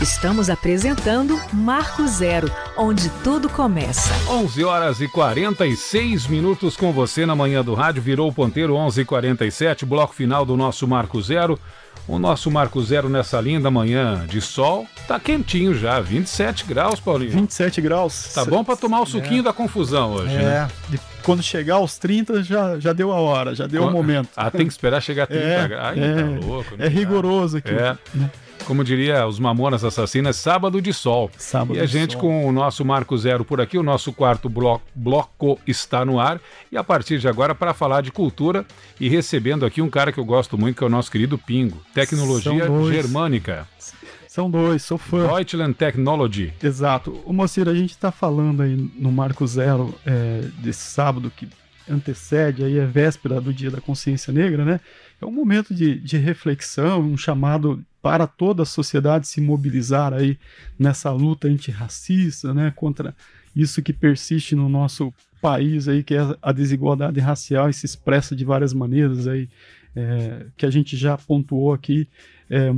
Estamos apresentando Marco Zero, onde tudo começa. 11 horas e 46 minutos com você na manhã do rádio. Virou o ponteiro 11 h 47, bloco final do nosso Marco Zero. O nosso Marco Zero nessa linda manhã de sol tá quentinho já, 27 graus, Paulinho. 27 graus. Tá bom para tomar o é. suquinho é. da confusão hoje, é. né? É quando chegar aos 30, já, já deu a hora, já deu o momento. Ah, tem que esperar chegar a 30 é, graus. Ai, tá é, tá louco, né? é rigoroso aqui. É. Né? como diria os Mamonas Assassinas, sábado de sol. Sábado e a gente sol. com o nosso Marco Zero por aqui, o nosso quarto bloco, bloco está no ar. E a partir de agora, para falar de cultura e recebendo aqui um cara que eu gosto muito, que é o nosso querido Pingo, tecnologia germânica. São dois, sou fã. Deutschland Technology. Exato. O Mocir, a gente está falando aí no Marco Zero é, desse sábado que antecede aí a é véspera do Dia da Consciência Negra, né? É um momento de, de reflexão, um chamado para toda a sociedade se mobilizar aí nessa luta antirracista, né, contra isso que persiste no nosso país aí, que é a desigualdade racial e se expressa de várias maneiras aí, é, que a gente já pontuou aqui, é,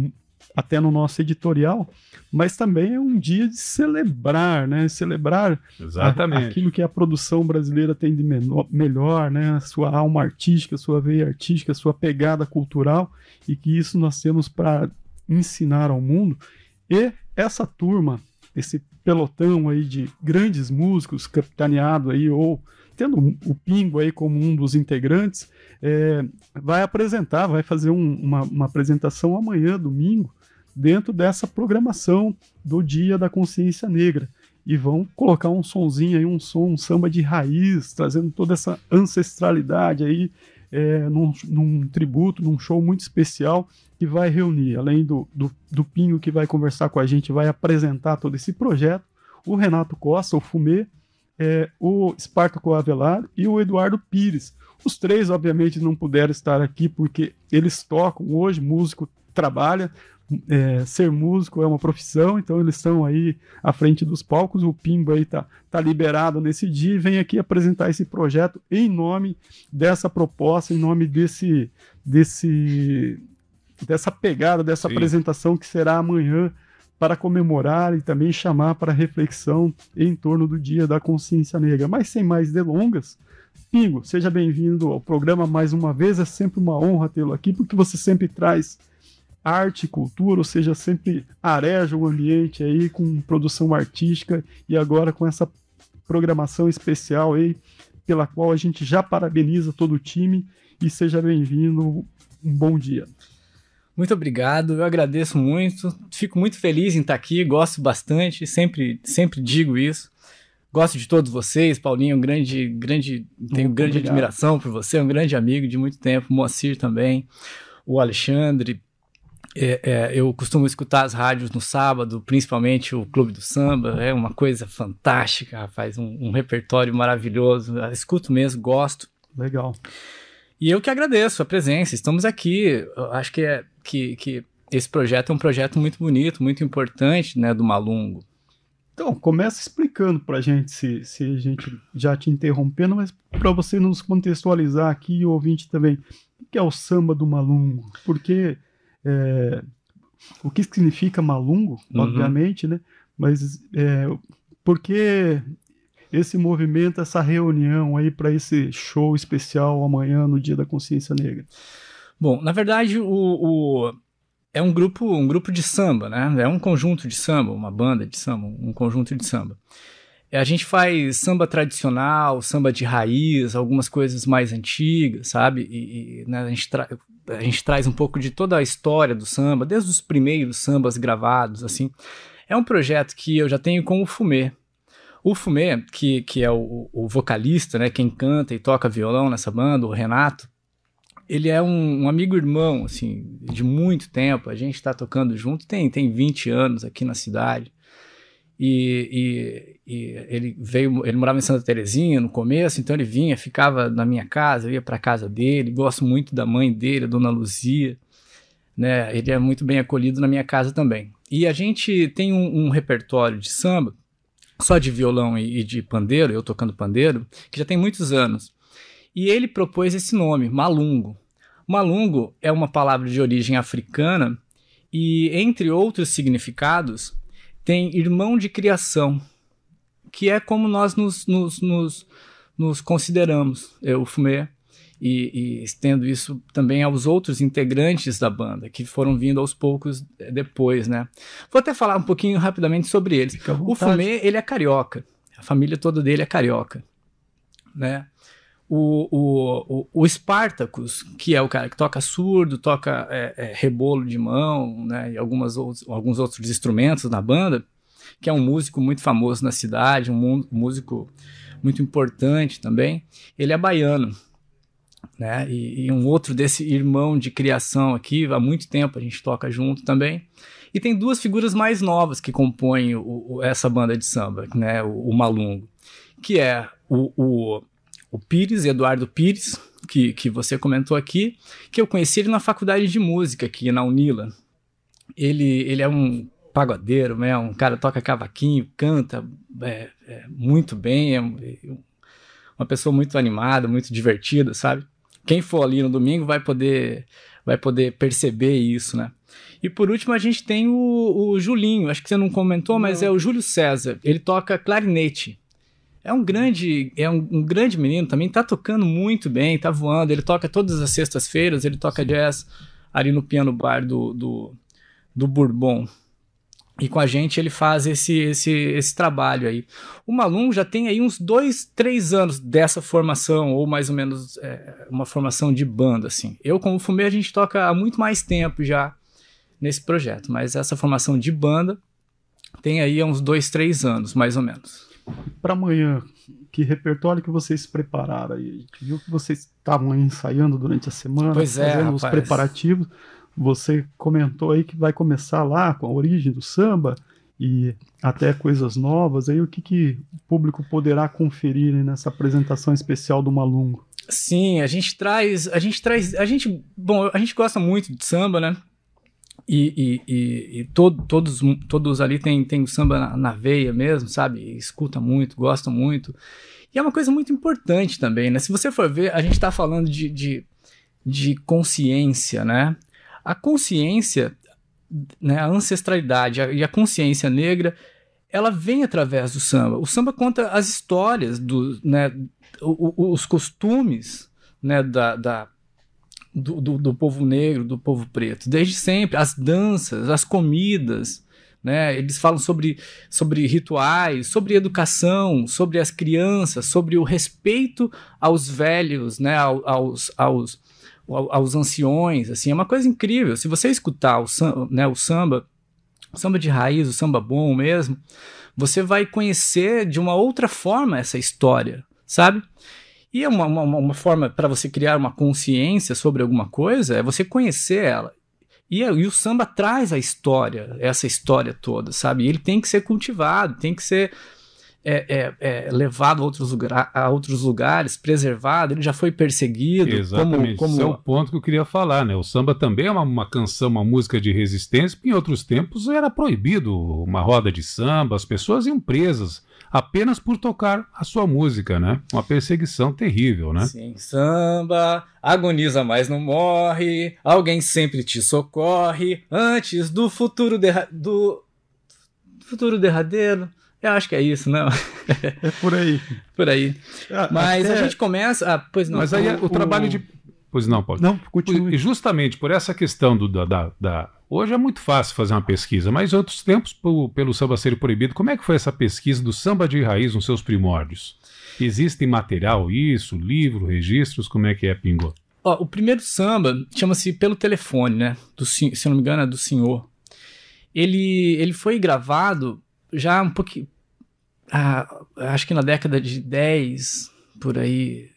até no nosso editorial, mas também é um dia de celebrar, né? Celebrar Exatamente. A, aquilo que a produção brasileira tem de menor, melhor, né? A sua alma artística, sua veia artística, sua pegada cultural e que isso nós temos para ensinar ao mundo. E essa turma, esse pelotão aí de grandes músicos capitaneado aí ou tendo o Pingo aí como um dos integrantes, é, vai apresentar, vai fazer um, uma, uma, apresentação amanhã, domingo, dentro dessa programação do Dia da Consciência Negra. E vão colocar um sonzinho aí, um som, um samba de raiz, trazendo toda essa ancestralidade aí é, num, num, tributo, num show muito especial que vai reunir, além do, do, do, Pinho que vai conversar com a gente, vai apresentar todo esse projeto, o Renato Costa, o Fumê, é, o Spartaco Avelar e o Eduardo Pires. Os três, obviamente, não puderam estar aqui porque eles tocam hoje, músico trabalha. É, ser músico é uma profissão, então eles estão aí à frente dos palcos. O Pimba aí está tá liberado nesse dia e vem aqui apresentar esse projeto em nome dessa proposta, em nome desse, desse dessa pegada, dessa Sim. apresentação que será amanhã para comemorar e também chamar para reflexão em torno do Dia da Consciência Negra. Mas sem mais delongas, Pingo, seja bem-vindo ao programa mais uma vez. É sempre uma honra tê-lo aqui, porque você sempre traz arte e cultura, ou seja, sempre areja o ambiente aí com produção artística e agora com essa programação especial aí, pela qual a gente já parabeniza todo o time e seja bem-vindo, um bom dia. Muito obrigado, eu agradeço muito, fico muito feliz em estar aqui, gosto bastante, sempre, sempre digo isso. Gosto de todos vocês, Paulinho, um grande, grande, tenho grande obrigado. admiração por você, um grande amigo de muito tempo, Moacir também, o Alexandre, é, é, eu costumo escutar as rádios no sábado, principalmente o Clube do Samba, é uma coisa fantástica, faz um, um repertório maravilhoso. Eu escuto mesmo, gosto. Legal. E eu que agradeço a presença, estamos aqui. Eu acho que, é, que, que esse projeto é um projeto muito bonito, muito importante né, do Malungo. Então, começa explicando para a gente, se, se a gente já te interrompendo, mas para você nos contextualizar aqui e o ouvinte também, o que é o samba do Malungo? Porque é, o que significa malungo, uhum. obviamente, né? Mas é, por que esse movimento, essa reunião aí para esse show especial amanhã no Dia da Consciência Negra? Bom, na verdade, o, o, é um grupo, um grupo de samba, né? É um conjunto de samba, uma banda de samba, um conjunto de samba. É, a gente faz samba tradicional, samba de raiz, algumas coisas mais antigas, sabe? E, e né, a gente a gente traz um pouco de toda a história do samba, desde os primeiros sambas gravados, assim. É um projeto que eu já tenho com o Fumê. O Fumê, que, que é o, o vocalista, né, quem canta e toca violão nessa banda, o Renato, ele é um, um, amigo irmão, assim, de muito tempo. A gente está tocando junto, tem, tem 20 anos aqui na cidade. E, e, e, ele veio, ele morava em Santa Terezinha no começo, então ele vinha, ficava na minha casa, eu ia para casa dele, gosto muito da mãe dele, a dona Luzia, né? Ele é muito bem acolhido na minha casa também. E a gente tem um, um repertório de samba só de violão e, e de pandeiro, eu tocando pandeiro, que já tem muitos anos. E ele propôs esse nome, malungo. Malungo é uma palavra de origem africana e entre outros significados, tem irmão de criação, que é como nós nos, nos, nos, nos consideramos, eu, Fumê, e, e, estendo isso também aos outros integrantes da banda, que foram vindo aos poucos depois, né? Vou até falar um pouquinho rapidamente sobre eles. O Fumê, ele é carioca. A família toda dele é carioca, né? o, o, o, o Spartacus, que é o cara que toca surdo, toca é, é, rebolo de mão, né, e algumas outros, alguns outros instrumentos na banda, que é um músico muito famoso na cidade, um músico muito importante também. Ele é baiano, né? E, e, um outro desse irmão de criação aqui, há muito tempo a gente toca junto também. E tem duas figuras mais novas que compõem o, o, essa banda de samba, né? O, o Malungo, que é o, o, o Pires, Eduardo Pires, que, que você comentou aqui, que eu conheci ele na faculdade de música aqui na Unila. Ele, ele é um pagodeiro, né? um cara toca cavaquinho, canta é, é, muito bem, é uma pessoa muito animada, muito divertida, sabe? Quem for ali no domingo vai poder vai poder perceber isso, né? E por último, a gente tem o, o Julinho, acho que você não comentou, mas não. é o Júlio César. Ele toca clarinete. É um grande, é um, um, grande menino também, tá tocando muito bem, tá voando. Ele toca todas as sextas-feiras, ele toca jazz ali no piano bar do, do, do Bourbon. E com a gente ele faz esse, esse, esse trabalho aí. O Malum já tem aí uns dois, três anos dessa formação, ou mais ou menos é, uma formação de banda, assim. Eu, como fumei, a gente toca há muito mais tempo já nesse projeto, mas essa formação de banda tem aí uns dois, três anos, mais ou menos para amanhã, que repertório que vocês prepararam aí? A gente viu que vocês estavam ensaiando durante a semana, pois é, fazendo os preparativos. Você comentou aí que vai começar lá com a origem do samba e até coisas novas. Aí o que, que o público poderá conferir nessa apresentação especial do Malungo? Sim, a gente traz, a gente traz, a gente, bom, a gente gosta muito de samba, né? E, e, e, e todo, todos, todos ali têm tem o samba na, na veia mesmo, sabe? Escuta muito, gosta muito. E é uma coisa muito importante também, né? Se você for ver, a gente está falando de, de, de, consciência, né? A consciência, né? a ancestralidade a, e a consciência negra, ela vem através do samba. O samba conta as histórias, do, né? O, o, os costumes né? da, da do, do, do, povo negro, do povo preto. Desde sempre, as danças, as comidas, né? Eles falam sobre, sobre rituais, sobre educação, sobre as crianças, sobre o respeito aos velhos, né? Ao, aos, aos, aos anciões, assim, é uma coisa incrível. Se você escutar o, samba, né, o samba, o samba de raiz, o samba bom mesmo, você vai conhecer de uma outra forma essa história, sabe? E uma, uma, uma forma para você criar uma consciência sobre alguma coisa é você conhecer ela. E, e, o samba traz a história, essa história toda, sabe? E ele tem que ser cultivado, tem que ser é, é, é, levado a outros, lugar, a outros, lugares, preservado. Ele já foi perseguido. Exatamente. Como, como... Esse é o ponto que eu queria falar, né? O samba também é uma, uma canção, uma música de resistência, porque em outros tempos era proibido uma roda de samba, as pessoas iam presas apenas por tocar a sua música, né? Uma perseguição terrível, né? Sim, samba, agoniza mas não morre, alguém sempre te socorre, antes do futuro derra do futuro derradeiro. Eu acho que é isso, não? É por aí. por aí. Ah, mas até... a gente começa. Ah, pois não. Mas aí o, é o trabalho de. Pois não, Paulo. Não, continue. Justamente por essa questão do, da, da Hoje é muito fácil fazer uma pesquisa, mas outros tempos, pelo samba ser proibido, como é que foi essa pesquisa do samba de raiz nos seus primórdios? Existe material isso, livro, registros, como é que é, Pingô? Ó, o primeiro samba chama-se Pelo Telefone, né? Do, se não me engano, é do senhor. Ele, ele foi gravado já um pouquinho. Ah, acho que na década de 10, por aí,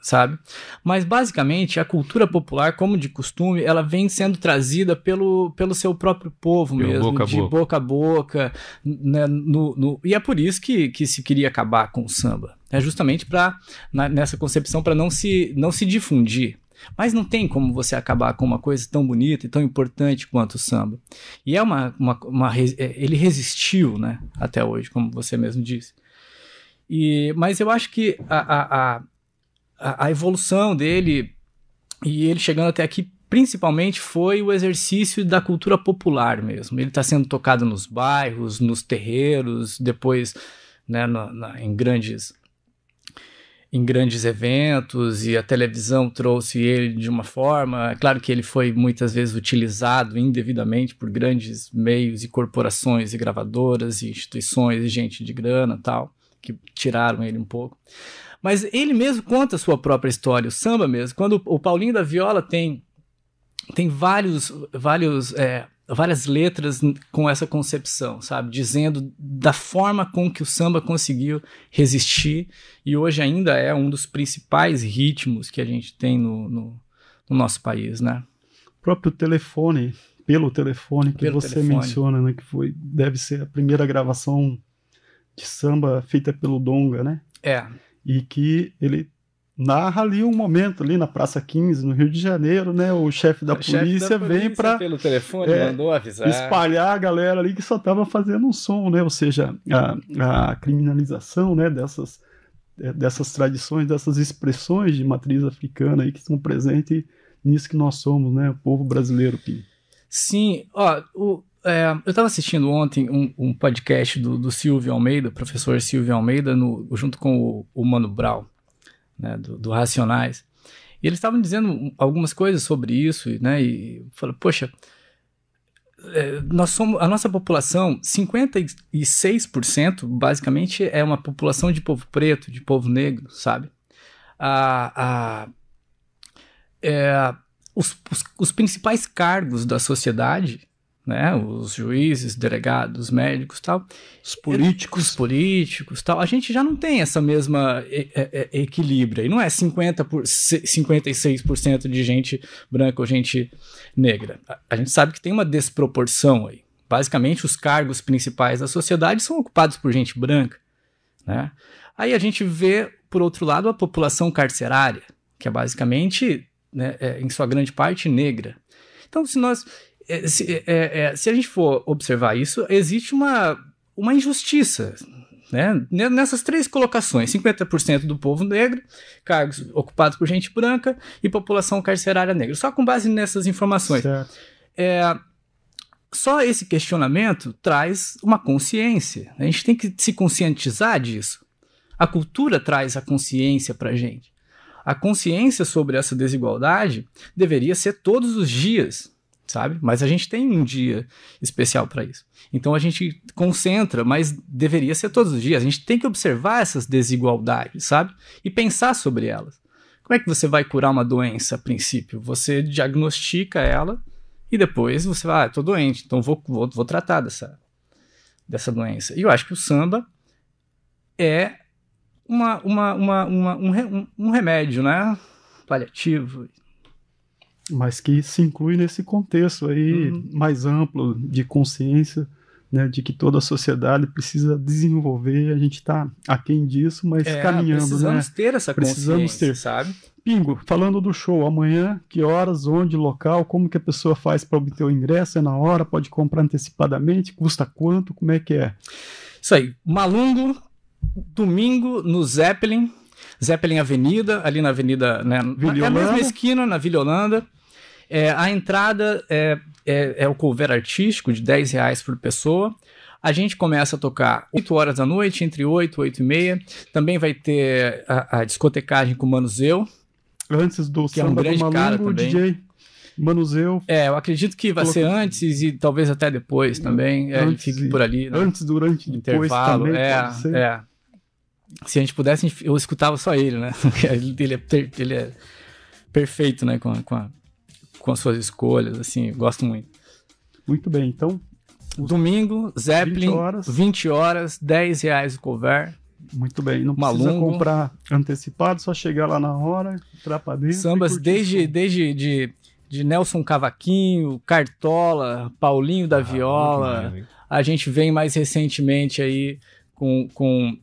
sabe? Mas basicamente a cultura popular, como de costume, ela vem sendo trazida pelo, pelo seu próprio povo mesmo, boca de boca. boca a boca, né, no, no, e é por isso que, que se queria acabar com o samba. É justamente para nessa concepção para não se não se difundir. Mas não tem como você acabar com uma coisa tão bonita e tão importante quanto o samba. E é uma, uma, uma é, ele resistiu, né, até hoje, como você mesmo disse. E, mas eu acho que a, a, a a, a evolução dele e ele chegando até aqui principalmente foi o exercício da cultura popular mesmo. Ele está sendo tocado nos bairros, nos terreiros, depois né, na, na, em grandes em grandes eventos e a televisão trouxe ele de uma forma. É claro que ele foi muitas vezes utilizado indevidamente por grandes meios e corporações e gravadoras e instituições e gente de grana tal que tiraram ele um pouco. Mas ele mesmo conta a sua própria história, o samba mesmo. Quando o Paulinho da Viola tem, tem vários, vários, é, várias letras com essa concepção, sabe? Dizendo da forma com que o samba conseguiu resistir e hoje ainda é um dos principais ritmos que a gente tem no, no, no nosso país, né? O próprio telefone, pelo telefone que pelo você telefone. menciona, né? Que foi, deve ser a primeira gravação de samba feita pelo Donga, né? É e que ele narra ali um momento ali na Praça 15, no Rio de Janeiro, né? O chefe da, o polícia, chefe da polícia vem para pelo telefone é, mandou avisar, espalhar a galera ali que só estava fazendo um som, né? Ou seja, a, a criminalização, né? Dessas é, dessas tradições, dessas expressões de matriz africana aí que estão presentes nisso que nós somos, né? O povo brasileiro, Pi. Sim, ó, o, é, eu estava assistindo ontem um, um podcast do, do, Silvio Almeida, professor Silvio Almeida, no, junto com o, o Mano Brown, né, do, do, Racionais. E eles estavam dizendo algumas coisas sobre isso, né? E falou, poxa, é, nós somos, a nossa população, 56% basicamente é uma população de povo preto, de povo negro, sabe? A, a, é, os, os, os principais cargos da sociedade né? Os juízes, delegados, médicos, tal. Os políticos, os políticos, tal. A gente já não tem essa mesma e, e, e equilíbrio. E não é 50 por 56% de gente branca ou gente negra. A gente sabe que tem uma desproporção aí. Basicamente, os cargos principais da sociedade são ocupados por gente branca, né? Aí a gente vê, por outro lado, a população carcerária, que é basicamente, né, é, em sua grande parte, negra. Então, se nós é, se, é, é, se a gente for observar isso, existe uma, uma injustiça né? Nessas três colocações, 50% do povo negro, cargos ocupados por gente branca e população carcerária negra. Só com base nessas informações. É, só esse questionamento traz uma consciência. Né? A gente tem que se conscientizar disso. A cultura traz a consciência para gente. A consciência sobre essa desigualdade deveria ser todos os dias sabe? Mas a gente tem um dia especial para isso. Então a gente concentra, mas deveria ser todos os dias. A gente tem que observar essas desigualdades, sabe? E pensar sobre elas. Como é que você vai curar uma doença a princípio? Você diagnostica ela e depois você vai, ah, tô doente, então vou, vou, vou tratar dessa, dessa doença. E eu acho que o samba é uma, uma, uma, uma um, um remédio, né? Paliativo, mas que se inclui nesse contexto aí uhum. mais amplo de consciência, né, de que toda a sociedade precisa desenvolver, a gente está aquém disso, mas é, caminhando, né? precisamos né? ter essa precisamos consciência, ter. sabe? Pingo, falando do show, amanhã, que horas, onde, local, como que a pessoa faz para obter o ingresso, é na hora, pode comprar antecipadamente, custa quanto, como é que é? Isso aí, Malungo, domingo no Zeppelin, Zeppelin Avenida, ali na Avenida, né, Vila na, na mesma esquina, na Vila Holanda, é, a entrada é, é, é, o cover artístico de 10 reais por pessoa. A gente começa a tocar 8 horas da noite, entre 8 e 8 e meia. Também vai ter a, a discotecagem com o Manuseu. Antes do que é um grande cara também. DJ. Manuseu. É, eu acredito que vai ser antes e talvez até depois também. Antes, é, ele fique por ali. Né? Antes, durante, intervalo. Também, é, é. Se a gente pudesse, eu escutava só ele, né? ele é, ele é perfeito, né? Com com a, com as suas escolhas, assim, gosto muito. Muito bem, então. Domingo, Zeppelin, 20 horas, 20 horas 10 reais o cover. Muito bem, não Malungo. precisa comprar antecipado, só chegar lá na hora, entrar pra dentro. Sambas desde, desde de, de Nelson Cavaquinho, Cartola, Paulinho da ah, Viola. A gente vem mais recentemente aí com, com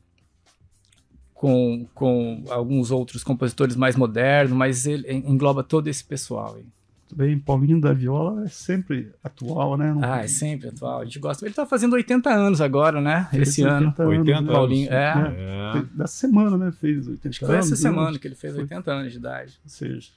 com, com alguns outros compositores mais modernos, mas ele engloba todo esse pessoal. aí tudo bem? Paulinho da Viola é sempre atual, né? Não ah, é sempre atual. A gente gosta. Ele tá fazendo 80 anos agora, né? Esse 80 ano. 80 anos, né? Paulinho, É. Né? é. Da semana, né? Fez 80 Acho que foi anos, essa né? semana que ele fez 80 anos de idade. Ou seja.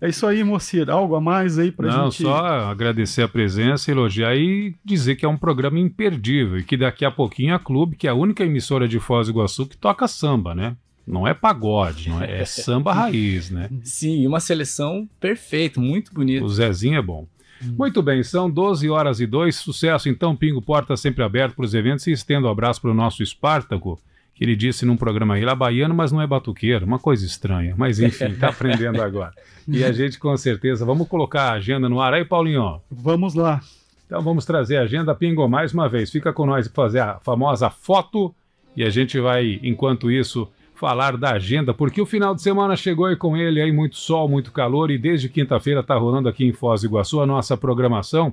É isso aí, Mocir. Algo a mais aí pra Não, gente? Não, só agradecer a presença, elogiar e dizer que é um programa imperdível e que daqui a pouquinho a Clube, que é a única emissora de Foz do Iguaçu que toca samba, né? Não é pagode, não é, é samba raiz, né? Sim, uma seleção perfeita, muito bonita. O Zezinho é bom. Hum. Muito bem, são 12 horas e 2. Sucesso, então, Pingo Porta sempre aberto para os eventos e estendo um abraço para o nosso Espartaco, que ele disse num programa aí, lá baiano, mas não é batuqueiro, uma coisa estranha. Mas enfim, está aprendendo agora. E a gente com certeza, vamos colocar a agenda no ar aí, Paulinho? Vamos lá. Então vamos trazer a agenda Pingo mais uma vez. Fica com nós fazer a famosa foto e a gente vai, enquanto isso, falar da agenda, porque o final de semana chegou aí com ele aí muito sol, muito calor e desde quinta-feira está rolando aqui em Foz do Iguaçu a nossa programação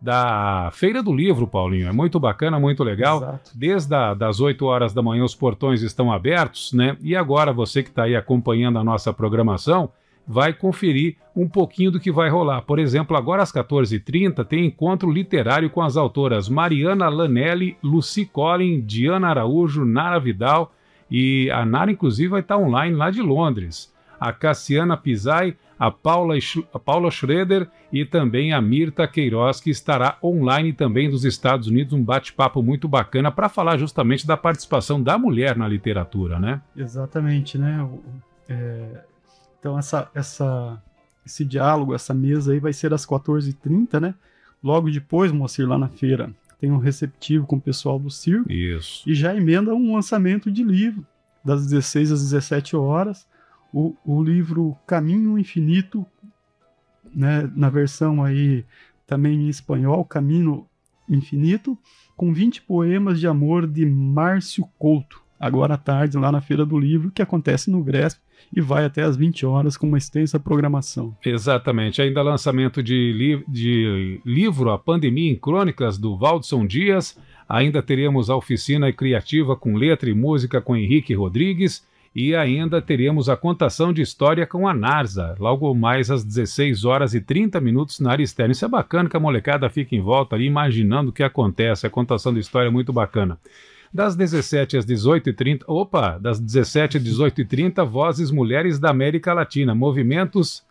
da Feira do Livro, Paulinho. É muito bacana, muito legal. Exato. Desde a, das 8 horas da manhã os portões estão abertos, né? E agora você que está aí acompanhando a nossa programação vai conferir um pouquinho do que vai rolar. Por exemplo, agora às 14h30 tem encontro literário com as autoras Mariana Lanelli, Lucy Collin, Diana Araújo, Nara Vidal, e a Nara, inclusive, vai estar online lá de Londres. A Cassiana Pizai, a Paula, a Paula Schroeder e também a Mirta Queiroz, que estará online também dos Estados Unidos. Um bate-papo muito bacana para falar justamente da participação da mulher na literatura, né? Exatamente, né? É... Então, essa, essa, esse diálogo, essa mesa aí vai ser às 14h30, né? Logo depois, Moacir, lá na feira, tem um receptivo com o pessoal do circo. Isso. E já emenda um lançamento de livro, das 16 às 17 horas. O, o livro Caminho Infinito, né, na versão aí também em espanhol, Caminho Infinito, com 20 poemas de amor de Márcio Couto agora à tarde, lá na Feira do Livro, que acontece no Gresp e vai até às 20 horas com uma extensa programação. Exatamente. Ainda lançamento de, li de livro A Pandemia em Crônicas, do Valdson Dias. Ainda teremos a oficina criativa com letra e música com Henrique Rodrigues. E ainda teremos a contação de história com a Narza, logo mais às 16 horas e 30 minutos na área externa. Isso é bacana que a molecada fica em volta ali imaginando o que acontece. A contação de história é muito bacana. Das 17 às 18h30, opa, das 17 às 18h30, Vozes Mulheres da América Latina, movimentos,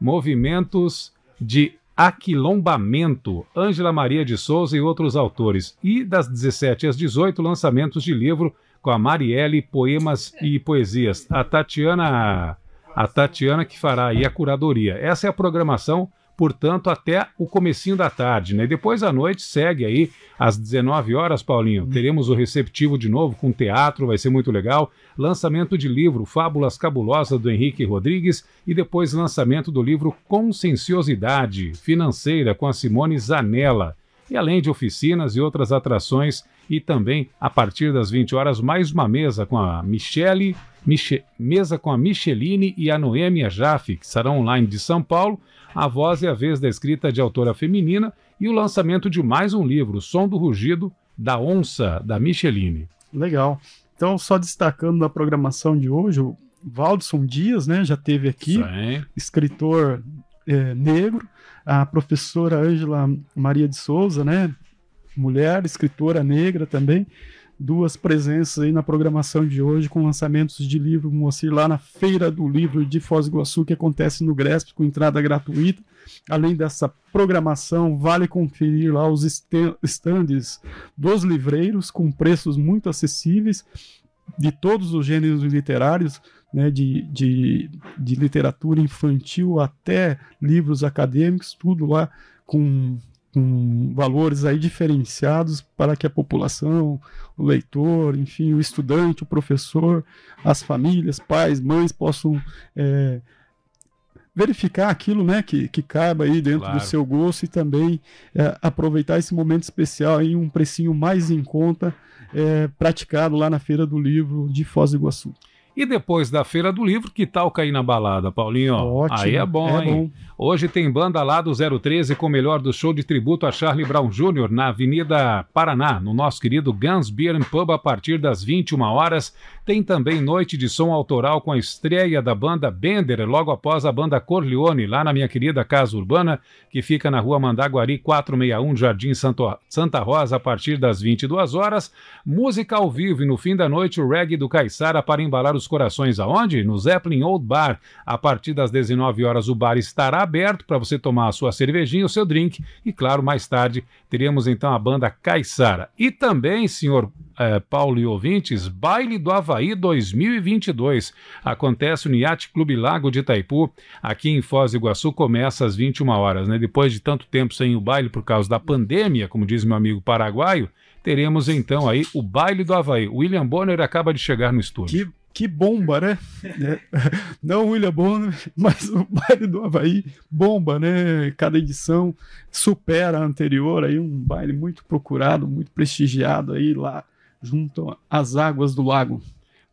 movimentos de Aquilombamento, Ângela Maria de Souza e outros autores. E das 17 às 18, lançamentos de livro com a Marielle, poemas e poesias. A Tatiana, a Tatiana que fará aí a curadoria. Essa é a programação portanto, até o comecinho da tarde, né? E depois à noite segue aí às 19 horas, Paulinho. Hum. Teremos o receptivo de novo com teatro, vai ser muito legal. Lançamento de livro Fábulas Cabulosas do Henrique Rodrigues e depois lançamento do livro Conscienciosidade Financeira com a Simone Zanella e além de oficinas e outras atrações. E também, a partir das 20 horas, mais uma mesa com a Michele, Miche, mesa com a Micheline e a Noêmia Jaffe, que estarão online de São Paulo, a voz e a vez da escrita de autora feminina e o lançamento de mais um livro, Som do Rugido, da Onça, da Micheline. Legal. Então, só destacando na programação de hoje, o Valdson Dias, né, já teve aqui, escritor é, negro, a professora Ângela Maria de Souza, né, mulher, escritora negra também, duas presenças aí na programação de hoje com lançamentos de livro Moacir lá na Feira do Livro de Foz do Iguaçu que acontece no Gresp com entrada gratuita. Além dessa programação, vale conferir lá os estandes dos livreiros com preços muito acessíveis de todos os gêneros literários, né, de, de, de literatura infantil até livros acadêmicos, tudo lá com com valores aí diferenciados para que a população, o leitor, enfim, o estudante, o professor, as famílias, pais, mães possam é, verificar aquilo né, que, que caiba aí dentro claro. do seu gosto e também é, aproveitar esse momento especial em um precinho mais em conta é, praticado lá na Feira do Livro de Foz do Iguaçu. E depois da Feira do Livro, que tal cair na balada, Paulinho? Ótimo. Aí é bom, é hein? Bom. Hoje tem banda lá do 013 com o melhor do show de tributo a Charlie Brown Jr. na Avenida Paraná, no nosso querido Guns Beer and Pub, a partir das 21 horas. Tem também noite de som autoral com a estreia da banda Bender, logo após a banda Corleone, lá na minha querida Casa Urbana, que fica na rua Mandaguari 461, Jardim Santo... Santa Rosa, a partir das 22 horas. Música ao vivo e no fim da noite o reggae do Caixara para embalar os corações. Aonde? No Zeppelin Old Bar. A partir das 19 horas o bar estará aberto para você tomar a sua cervejinha, o seu drink e, claro, mais tarde teremos então a banda Caixara. E também, senhor eh, Paulo e ouvintes, baile do Havaí Havaí 2022. Acontece no Yacht Clube Lago de Itaipu, aqui em Foz do Iguaçu, começa às 21 horas. Né? Depois de tanto tempo sem o baile por causa da pandemia, como diz meu amigo paraguaio, teremos então aí o baile do Havaí. O William Bonner acaba de chegar no estúdio. Que... Que bomba, né? É. Não o William Bonner, mas o baile do Havaí, bomba, né? Cada edição supera a anterior, aí um baile muito procurado, muito prestigiado aí lá junto às águas do lago.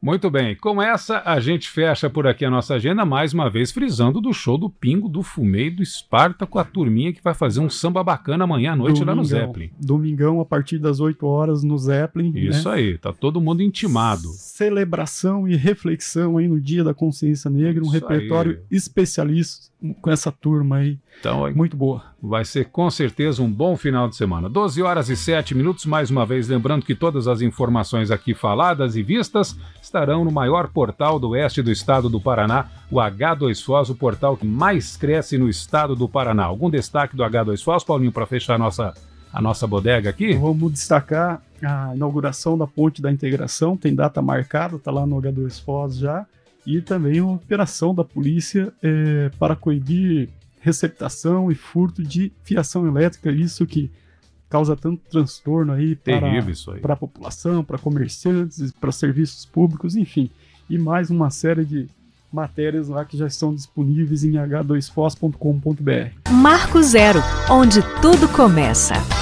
Muito bem, com essa a gente fecha por aqui a nossa agenda, mais uma vez frisando do show do Pingo, do Fumei, do Esparta, com a turminha que vai fazer um samba bacana amanhã à noite Domingão. lá no Zeppelin. Domingão, a partir das 8 horas no Zeppelin. Né? Isso né? aí, tá todo mundo intimado. Celebração e reflexão aí no Dia da Consciência Negra, um Isso repertório aí. especialista com essa turma aí. Então, Muito boa. Vai ser com certeza um bom final de semana. 12 horas e 7 minutos, mais uma vez, lembrando que todas as informações aqui faladas e vistas estarão no maior portal do oeste do estado do Paraná, o H2Foz, o portal que mais cresce no estado do Paraná. Algum destaque do H2Foz, Paulinho, para fechar a nossa, a nossa bodega aqui? Vamos destacar a inauguração da ponte da integração, tem data marcada, está lá no H2Foz já, e também uma operação da polícia é, para coibir receptação e furto de fiação elétrica, isso que causa tanto transtorno aí para a população, para comerciantes, para serviços públicos, enfim. E mais uma série de matérias lá que já estão disponíveis em h2fos.com.br. Marco Zero, onde tudo começa.